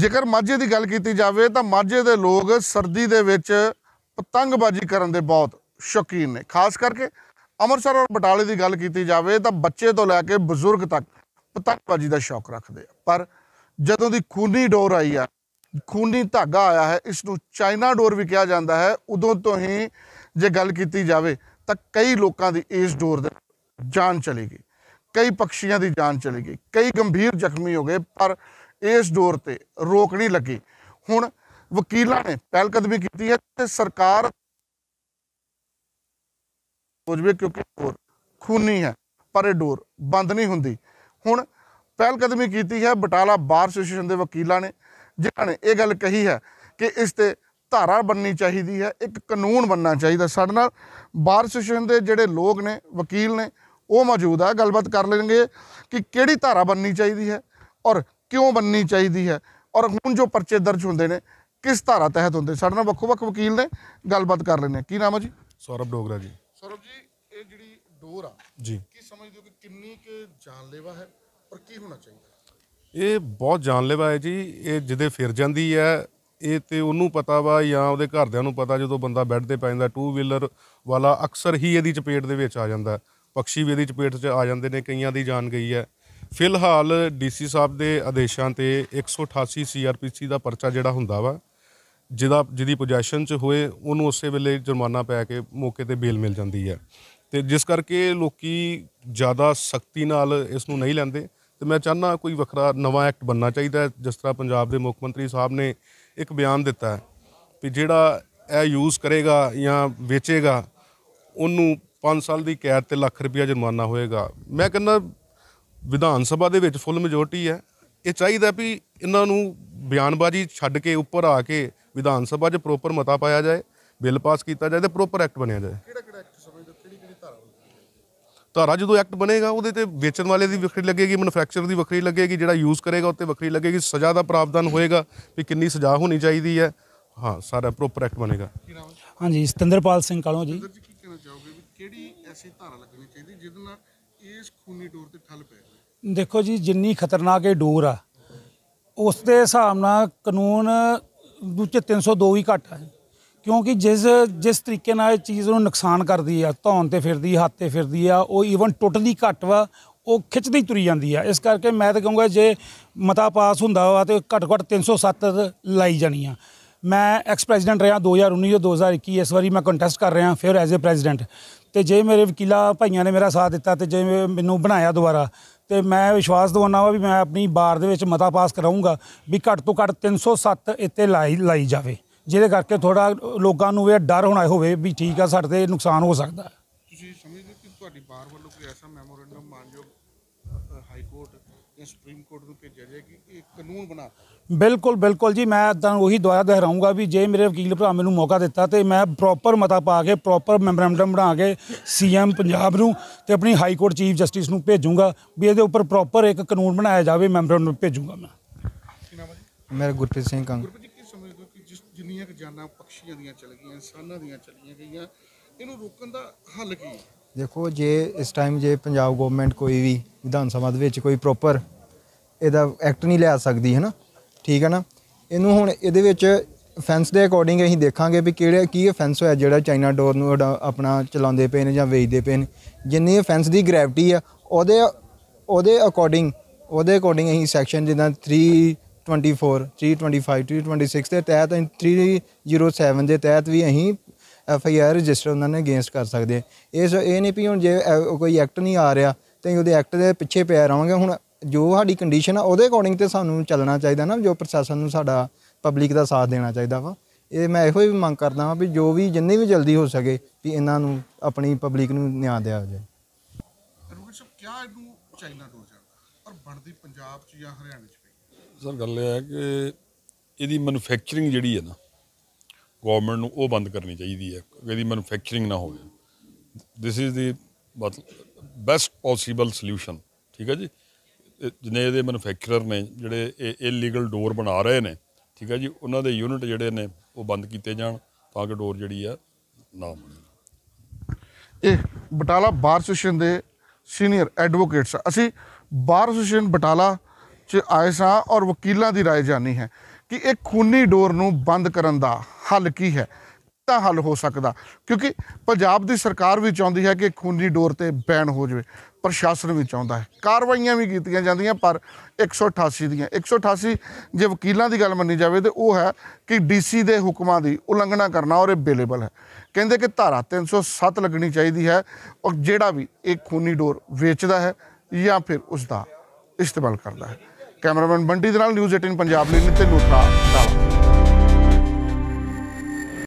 ਜੇਕਰ ਮਾਝੇ ਦੀ ਗੱਲ ਕੀਤੀ ਜਾਵੇ ਤਾਂ ਮਾਝੇ ਦੇ ਲੋਕ ਸਰਦੀ ਦੇ ਵਿੱਚ ਪਤੰਗਬਾਜ਼ੀ ਕਰਨ ਦੇ ਬਹੁਤ ਸ਼ੌਕੀਨ ਨੇ ਖਾਸ ਕਰਕੇ ਅੰਮ੍ਰਿਤਸਰ ਔਰ ਬਟਾਲੇ ਦੀ ਗੱਲ ਕੀਤੀ ਜਾਵੇ ਤਾਂ ਬੱਚੇ ਤੋਂ ਲੈ ਕੇ ਬਜ਼ੁਰਗ ਤੱਕ ਪਤੰਗਬਾਜ਼ੀ ਦਾ ਸ਼ੌਕ ਰੱਖਦੇ ਆ ਪਰ ਜਦੋਂ ਦੀ ਖੂਨੀ ਡੋਰ ਆਈ ਆ ਖੂਨੀ ਧਾਗਾ ਆਇਆ ਹੈ ਇਸ ਨੂੰ ਚਾਈਨਾ ਡੋਰ ਵੀ ਕਿਹਾ ਜਾਂਦਾ ਹੈ ਉਦੋਂ ਤੋਂ ਹੀ ਜੇ ਗੱਲ ਕੀਤੀ ਜਾਵੇ ਤਾਂ ਕਈ ਲੋਕਾਂ ਦੀ ਇਸ ਡੋਰ ਦੇ ਜਾਨ ਚਲੀ ਗਈ ਕਈ ਪਕਸ਼ੀਆਂ ਦੀ ਜਾਨ ਚਲੀ ਗਈ ਕਈ ਗੰਭੀਰ ਜ਼ਖਮੀ ਹੋ ਗਏ ਪਰ ਇਸ ਡੋਰ ਤੇ ਰੋਕ ਨਹੀਂ ਲੱਗੀ ਹੁਣ ਵਕੀਲਾਂ ਨੇ ਪਹਿਲ ਕਦਮੀ ਕੀਤੀ ਹੈ ਤੇ ਸਰਕਾਰ ਕੁਝ ਵੀ ਕਿਉਂਕਿ ਹੋਰ ਖੂਨੀ ਹੈ ਪਰ ਇਹ ਡੋਰ ਬੰਦ ਨਹੀਂ ਹੁੰਦੀ ਹੁਣ ਪਹਿਲ ਕਦਮੀ ਕੀਤੀ ਹੈ ਬਟਾਲਾ ਬਾਰ ਐਸੋਸੀਏਸ਼ਨ ਦੇ ਵਕੀਲਾਂ ਨੇ ਜਿਨ੍ਹਾਂ ਨੇ ਇਹ ਗੱਲ ਕਹੀ ਹੈ ਕਿ ਇਸ ਤੇ ਧਾਰਾ ਬਣਨੀ ਚਾਹੀਦੀ ਹੈ ਇੱਕ ਕਾਨੂੰਨ ਬੰਨਣਾ ਚਾਹੀਦਾ ਸਾਡੇ ਨਾਲ ਬਾਰ ਐਸੋਸੀਏਸ਼ਨ ਦੇ ਜਿਹੜੇ ਲੋਕ ਨੇ ਵਕੀਲ ਨੇ ਉਹ ਮੌਜੂਦ ਆ ਗੱਲਬਾਤ ਕਰ ਲੈਣਗੇ ਕਿ ਕਿਹੜੀ ਧਾਰਾ ਬਣਨੀ ਚਾਹੀਦੀ ਹੈ ਔਰ ਕਿਉਂ ਬੰਨੀ ਚਾਹੀਦੀ ਹੈ ਔਰ ਹੁਣ ਜੋ ਪਰਚੇ ਦਰਜ ਹੁੰਦੇ ਨੇ ਕਿਸ ਧਾਰਾ ਤਹਿਤ ਹੁੰਦੇ ਸਾਡੇ ਨਾਲ ਵੱਖੋ ਵੱਖ ਵਕੀਲ ਨੇ ਗੱਲਬਾਤ ਕਰ ਲੈਣੇ ਕੀ ਨਾਮ ਹੈ ਜੀ ਸੌਰਭ ਡੋਗਰਾ ਜੀ ਸੌਰਭ ਜੀ ਇਹ ਜਿਹੜੀ ਡੋਰ ਆ ਜੀ ਕੀ ਸਮਝਦੇ ਹੋ ਕਿ ਕਿੰਨੀ ਕਿ ਜਾਨਲੇਵਾ ਹੈ ਔਰ ਕੀ ਹੋਣਾ ਚਾਹੀਦਾ ਇਹ ਬਹੁਤ ਜਾਨਲੇਵਾ ਹੈ ਜੀ ਇਹ ਜਿਹਦੇ ਫਿਰ ਜਾਂਦੀ ਹੈ ਇਹ ਤੇ ਉਹਨੂੰ ਪਤਾ ਵਾ ਜਾਂ ਉਹਦੇ ਘਰਦਿਆਂ ਨੂੰ ਪਤਾ ਜਦੋਂ ਬੰਦਾ ਬੈੱਡ ਤੇ ਪੈ ਜਾਂਦਾ ਟੂ ਵੀਲਰ ਵਾਲਾ ਅਕਸਰ ਹੀ ਇਹਦੀ ਚਪੇਟ ਦੇ ਵਿੱਚ ਆ ਜਾਂਦਾ ਪਕਸ਼ੀ ਵੀ ਇਹਦੀ ਚਪੇਟ 'ਚ ਆ ਜਾਂਦੇ ਨੇ ਕਈਆਂ ਦੀ ਜਾਨ ਗਈ ਹੈ ਫਿਲਹਾਲ ਡੀਸੀ ਸਾਹਿਬ ਦੇ ਆਦੇਸ਼ਾਂ ਤੇ 188 ਸੀਆਰਪੀਸੀ ਦਾ ਪਰਚਾ ਜਿਹੜਾ ਹੁੰਦਾ ਵਾ ਜਿਹਦਾ ਜਿਹਦੀ ਪੋਜੈਸ਼ਨ 'ਚ ਹੋਏ ਉਹਨੂੰ ਉਸੇ ਵੇਲੇ ਜੁਰਮਾਨਾ ਪਾ ਕੇ ਮੌਕੇ ਤੇ ਬੇਲ ਮਿਲ ਜਾਂਦੀ ਹੈ ਤੇ ਜਿਸ ਕਰਕੇ ਲੋਕੀ ਜ਼ਿਆਦਾ ਸਖਤੀ ਨਾਲ ਇਸ ਨੂੰ ਨਹੀਂ ਲੈਂਦੇ ਤੇ ਮੈਂ ਚਾਹਨਾ ਕੋਈ ਵੱਖਰਾ ਨਵਾਂ ਐਕਟ ਬੰਨਣਾ ਚਾਹੀਦਾ ਜਿਸ ਤਰ੍ਹਾਂ ਪੰਜਾਬ ਦੇ ਮੁੱਖ ਮੰਤਰੀ ਸਾਹਿਬ ਨੇ ਇੱਕ ਬਿਆਨ ਦਿੱਤਾ ਹੈ ਵੀ ਜਿਹੜਾ ਇਹ ਯੂਜ਼ ਕਰੇਗਾ ਜਾਂ ਵੇਚੇਗਾ ਉਹਨੂੰ 5 ਸਾਲ ਦੀ ਕੈਦ ਤੇ ਲੱਖ ਰੁਪਇਆ ਜੁਰਮਾਨਾ ਹੋਏਗਾ ਮੈਂ ਕਹਿੰਦਾ ਵਿਧਾਨ ਸਭਾ ਦੇ ਵਿੱਚ ਫੁੱਲ ਮੈਜੋਰਟੀ ਹੈ ਇਹ ਚਾਹੀਦਾ ਵੀ ਇਹਨਾਂ ਨੂੰ ਬਿਆਨਬਾਜ਼ੀ ਛੱਡ ਕੇ ਉੱਪਰ ਆ ਕੇ ਵਿਧਾਨ ਸਭਾ 'ਚ ਪ੍ਰੋਪਰ ਮਤਾ ਪਾਇਆ ਜਾਏ ਬਿੱਲ ਪਾਸ ਕੀਤਾ ਜਾਏ ਤੇ ਪ੍ਰੋਪਰ ਐਕਟ ਬਣਿਆ ਜਾਏ ਕਿਹੜਾ ਕਿਹੜਾ ਐਕਟ ਸਮਝਦੇ ਕਿਹੜੀ ਕਿਹੜੀ ਧਾਰਾ ਧਾਰਾ ਜਦੋਂ ਐਕਟ ਬਣੇਗਾ ਉਹਦੇ ਤੇ ਵੇਚਣ ਵਾਲੇ ਦੀ ਵੱਖਰੀ ਲੱਗੇਗੀ ਮੈਨੂਫੈਕਚਰਰ ਦੀ ਵੱਖਰੀ ਲੱਗੇਗੀ ਜਿਹੜਾ ਯੂਜ਼ ਕਰੇਗਾ ਉੱਤੇ ਵੱਖਰੀ ਲੱਗੇਗੀ ਸਜ਼ਾ ਦਾ ਪ੍ਰਾਵਧਾਨ ਹੋਏਗਾ ਵੀ ਕਿੰਨੀ ਸਜ਼ਾ ਹੋਣੀ ਚਾਹੀਦੀ ਹੈ ਹਾਂ ਸਾਰਾ ਪ੍ਰੋਪਰ ਐਕਟ ਬਣੇਗਾ ਹਾਂਜੀ ਸਤਿੰਦਰਪਾਲ ਸਿੰਘ ਕਾਲੋਂ ਜੀ ਕੀ ਕਹਿਣਾ ਚਾਹੋਗੇ ਵੀ ਕਿਹੜੀ ਐਸੀ ਧਾਰਾ ਲੱਗਣੀ ਚਾਹੀਦੀ ਜਿਹਦੇ ਨਾਲ ਇਸ ਖੂਨੀ ਡੋਰ ਤੇ ਠੱਲ ਪਏ ਦੇਖੋ ਜੀ ਜਿੰਨੀ ਖਤਰਨਾਕ ਇਹ ਡੋਰ ਆ ਉਸ ਦੇ ਹਿਸਾਬ ਨਾਲ ਕਾਨੂੰਨ ਦੂਜੇ 302 ਹੀ ਘੱਟ ਆ ਕਿਉਂਕਿ ਜਿਸ ਜਿਸ ਤਰੀਕੇ ਨਾਲ ਇਹ ਚੀਜ਼ ਨੂੰ ਨੁਕਸਾਨ ਕਰਦੀ ਆ ਧੌਣ ਤੇ ਫਿਰਦੀ ਹੱਥ ਤੇ ਫਿਰਦੀ ਆ ਉਹ ਈਵਨ ਟੁੱਟਦੀ ਘੱਟ ਵਾ ਉਹ ਖਿੱਚਦੀ ਤੁਰੀ ਜਾਂਦੀ ਆ ਇਸ ਕਰਕੇ ਮੈਂ ਤਾਂ ਕਹੂੰਗਾ ਜੇ ਮਤਾ ਪਾਸ ਹੁੰਦਾ ਵਾ ਤੇ ਘੱਟ ਘੱਟ 307 ਲਾਈ ਜਾਣੀ ਆ ਮੈਂ ਐਕਸ ਪ੍ਰੈਜ਼ੀਡੈਂਟ ਰਿਹਾ 2019 ਤੋਂ 2021 ਇਸ ਵਾਰੀ ਮੈਂ ਕੰਟੈਸਟ ਕਰ ਰਿਹਾ ਫਿਰ ਐਜ਼ ਅ ਪ੍ਰੈਜ਼ੀਡੈਂਟ ਤੇ ਜੇ ਮੇਰੇ ਵਕੀਲਾ ਭਾਈਆਂ ਨੇ ਮੇਰਾ ਸਾਥ ਦਿੱਤਾ ਤੇ ਜੇ ਮੈਨੂੰ ਬਣਾਇਆ ਦੁਬਾਰਾ ਤੇ ਮੈਂ ਵਿਸ਼ਵਾਸ ਦਵਾਉਣਾ ਵਾ ਵੀ ਮੈਂ ਆਪਣੀ ਬਾਰ ਦੇ ਵਿੱਚ ਮਤਾ ਪਾਸ ਕਰਾਉਂਗਾ ਵੀ ਘੱਟ ਤੋਂ ਘੱਟ 307 ਇੱਥੇ ਲਾਈ ਲਾਈ ਜਾਵੇ ਜਿਹਦੇ ਕਰਕੇ ਥੋੜਾ ਲੋਕਾਂ ਨੂੰ ਇਹ ਡਰ ਹੋਣਾ ਹੋਵੇ ਵੀ ਠੀਕ ਆ ਸਾਡੇ ਤੇ ਨੁਕਸਾਨ ਹੋ ਸਕਦਾ ਤੁਸੀਂ ਸਮਝਦੇ ਕਿ ਤੁਹਾਡੀ ਬਾਰ ਵੱਲੋਂ ਕੋਈ ਐਸਾ ਮੈਮੋਰੈਂਡਮ ਮਾਨਯੋਗ ਹਾਈ ਕੋਰਟ ਜਾਂ ਸੁਪਰੀਮ ਕੋਰਟ ਨੂੰ ਭੇਜਿਆ ਜਾਏ ਕਿ ਇਹ ਕਾਨੂੰਨ ਬਣਾ ਬਿਲਕੁਲ ਬਿਲਕੁਲ ਜੀ ਮੈਂ ਤਾਂ ਉਹੀ ਦੁਆਰਾ ਦੁਹਰਾਉਂਗਾ ਵੀ ਜੇ ਮੇਰੇ ਵਕੀਲ ਭਰਾ ਮੈਨੂੰ ਮੌਕਾ ਦਿੱਤਾ ਤੇ ਮੈਂ ਪ੍ਰੋਪਰ ਮਤਾ ਪਾ ਕੇ ਪ੍ਰੋਪਰ ਮੈਮੋਰੈਂਡਮ ਬਣਾ ਕੇ ਸੀਐਮ ਪੰਜਾਬ ਨੂੰ ਤੇ ਆਪਣੀ ਹਾਈ ਕੋਰਟ ਚੀਫ ਜਸਟਿਸ ਨੂੰ ਭੇਜੂੰਗਾ ਵੀ ਇਹਦੇ ਉੱਪਰ ਪ੍ਰੋਪਰ ਇੱਕ ਕਾਨੂੰਨ ਬਣਾਇਆ ਜਾਵੇ ਮੈਮੋਰੈਂਡਮ ਭੇਜੂੰਗਾ ਮੈਂ ਮੇਰਾ ਗੁਰਪ੍ਰੀਤ ਸਿੰਘ ਕੰਗ ਗੁਰਪ੍ਰੀਤ ਕੀ ਸਮਝਦੇ ਹੋ ਕਿ ਜਿਸ ਜਿੰਨੀਆਂ ਕਿ ਜਾਨਾਂ ਪਕਸ਼ੀਆਂ ਦੀਆਂ ਚਲ ਗਈਆਂ ਇਨਸਾਨਾਂ ਦੀਆਂ ਚਲੀਆਂ ਗਈਆਂ ਇਹਨੂੰ ਰੋਕਣ ਦਾ ਹੱਲ ਕੀ ਹੈ ਦੇਖੋ ਜੇ ਇਸ ਟਾਈਮ ਜੇ ਪੰਜਾਬ ਗਵਰਨਮੈਂਟ ਕੋਈ ਵੀ ਵਿਧਾਨ ਸਭਾ ਦੇ ਵਿੱਚ ਕੋਈ ਪ੍ਰੋਪਰ ਇਹਦਾ ਐਕਟ ਨਹੀਂ ਲਿਆ ਸਕਦੀ ਹੈ ਨਾ ਠੀਕ ਹੈ ਨਾ ਇਹਨੂੰ ਹੁਣ ਇਹਦੇ ਵਿੱਚ ਫੈਂਸ ਦੇ ਅਕੋਰਡਿੰਗ ਅਸੀਂ ਦੇਖਾਂਗੇ ਵੀ ਕਿਹੜੇ ਕੀ ਫੈਂਸ ਹੋਇਆ ਜਿਹੜਾ ਚਾਈਨਾ ਡੋਰ ਨੂੰ ਆਪਣਾ ਚਲਾਉਂਦੇ ਪਏ ਨੇ ਜਾਂ ਵੇਚਦੇ ਪਏ ਨੇ ਜਿੰਨੀ ਫੈਂਸ ਦੀ ਗ੍ਰੈਵਿਟੀ ਆ ਉਹਦੇ ਉਹਦੇ ਅਕੋਰਡਿੰਗ ਉਹਦੇ ਅਕੋਰਡਿੰਗ ਅਸੀਂ ਸੈਕਸ਼ਨ ਜਿੱਦਾਂ 324 325 326 ਦੇ ਤਹਿਤ 307 ਦੇ ਤਹਿਤ ਵੀ ਅਸੀਂ ਐਫ ਆਈ ਆਰ ਰਜਿਸਟਰ ਉਹਨਾਂ ਨੇ ਅਗੇਂਸਟ ਕਰ ਸਕਦੇ ਇਸ ਇਹ ਨਹੀਂ ਵੀ ਹੁਣ ਜੇ ਕੋਈ ਐਕਟ ਨਹੀਂ ਆ ਰਿਹਾ ਤੇ ਉਹਦੇ ਐਕਟ ਦੇ ਪਿੱਛੇ ਪਿਆ ਰਵਾਂਗੇ ਹੁਣ ਜੋ ਸਾਡੀ ਕੰਡੀਸ਼ਨ ਆ ਉਹਦੇ ਅਕੋਰਡਿੰਗ ਤੇ ਸਾਨੂੰ ਚੱਲਣਾ ਚਾਹੀਦਾ ਨਾ ਜੋ ਪ੍ਰਸ਼ਾਸਨ ਨੂੰ ਸਾਡਾ ਪਬਲਿਕ ਦਾ ਸਾਥ ਦੇਣਾ ਚਾਹੀਦਾ ਵਾ ਇਹ ਮੈਂ ਇਹੋ ਹੀ ਮੰਗ ਕਰਦਾ ਹਾਂ ਵੀ ਜੋ ਵੀ ਜਿੰਨੀ ਵੀ ਜਲਦੀ ਹੋ ਸਕੇ ਵੀ ਇਹਨਾਂ ਨੂੰ ਆਪਣੀ ਪਬਲਿਕ ਨੂੰ ਨਿਆਂ ਦਿਆ ਜਾਏ ਰੋਹਿਤ ਸਾਹਿਬ ਕਿਆ ਇਹਨੂੰ ਚਾਈਨਾ ਦੋ ਜਾਂਦਾ ਪਰ ਬਣਦੀ ਪੰਜਾਬ 'ਚ ਜਾਂ ਹਰਿਆਣੇ 'ਚ ਪਈ ਸਰ ਗੱਲ ਇਹ ਹੈ ਕਿ ਇਹਦੀ ਮੈਨੂਫੈਕਚਰਿੰਗ ਜਿਹੜੀ ਹੈ ਨਾ ਗਵਰਨਮੈਂਟ ਨੂੰ ਉਹ ਬੰਦ ਕਰਨੀ ਚਾਹੀਦੀ ਹੈ ਇਹਦੀ ਮੈਨੂਫੈਕਚਰਿੰਗ ਨਾ ਹੋਵੇ ਦਿਸ ਇਜ਼ ਦੀ ਮਤਲਬ ਬੈਸਟ ਪੋਸੀਬਲ ਸੋਲੂਸ਼ਨ ਠੀਕ ਹੈ ਜੀ ਜਿਨੇ ਇਹਦੇ ਮੈਨੂਫੈਕਚਰਰ ਨੇ ਜਿਹੜੇ ਇਹ ਇਲੀਗਲ ਡੋਰ ਬਣਾ ਰਹੇ ਨੇ ਠੀਕ ਹੈ ਜੀ ਉਹਨਾਂ ਦੇ ਯੂਨਿਟ ਜਿਹੜੇ ਨੇ ਉਹ ਬੰਦ ਕੀਤੇ ਜਾਣ ਤਾਂ ਕਿ ਡੋਰ ਜਿਹੜੀ ਆ ਨਾ ਬਣੇ ਇਹ ਬਟਾਲਾ ਬਾਰ ਐਸੋਸੀਏਸ਼ਨ ਦੇ ਸੀਨੀਅਰ ਐਡਵੋਕੇਟਸ ਅਸੀਂ ਬਾਰ ਐਸੋਸੀਏਸ਼ਨ ਬਟਾਲਾ ਚ ਆਏ ਸਾਂ ਔਰ ਵਕੀਲਾਂ ਦੀ رائے ਜਾਣੀ ਹੈ ਕਿ ਇਹ ਖੂਨੀ ਡੋਰ ਨੂੰ ਬੰਦ ਕਰਨ ਦਾ ਹੱਲ ਕੀ ਹੈ ਤਾਂ ਹੱਲ ਹੋ ਸਕਦਾ ਕਿਉਂਕਿ ਪੰਜਾਬ ਦੀ ਸਰਕਾਰ ਵੀ ਚਾਹੁੰਦੀ ਹੈ ਕਿ ਖੂਨੀ ਡੋਰ ਤੇ ਬੈਨ ਹੋ ਜਾਵੇ ਪ੍ਰਸ਼ਾਸਨ ਵੀ ਚਾਹੁੰਦਾ ਹੈ ਕਾਰਵਾਈਆਂ ਵੀ ਕੀਤੀਆਂ ਜਾਂਦੀਆਂ ਪਰ 188 ਦੀਆਂ 188 ਜੇ ਵਕੀਲਾਂ ਦੀ ਗੱਲ ਮੰਨੀ ਜਾਵੇ ਤੇ ਉਹ ਹੈ ਕਿ ਡੀਸੀ ਦੇ ਹੁਕਮਾਂ ਦੀ ਉਲੰਘਣਾ ਕਰਨਾ ਔਰ ਅਵੇਲੇਬਲ ਹੈ ਕਹਿੰਦੇ ਕਿ ਧਾਰਾ 307 ਲੱਗਣੀ ਚਾਹੀਦੀ ਹੈ ਔਰ ਜਿਹੜਾ ਵੀ ਇਹ ਖੂਨੀ ਡੋਰ ਵੇਚਦਾ ਹੈ ਜਾਂ ਫਿਰ ਉਸ ਦਾ ਇਸਤੇਮਾਲ ਕਰਦਾ ਹੈ ਕੈਮਰਾਮੈਨ ਬੰਟੀ ਦੇ ਨਾਲ ਨਿਊਜ਼ 18 ਪੰਜਾਬ ਲਈ ਨਿਤਿਨ ਲੋਟਰਾ ਦਾ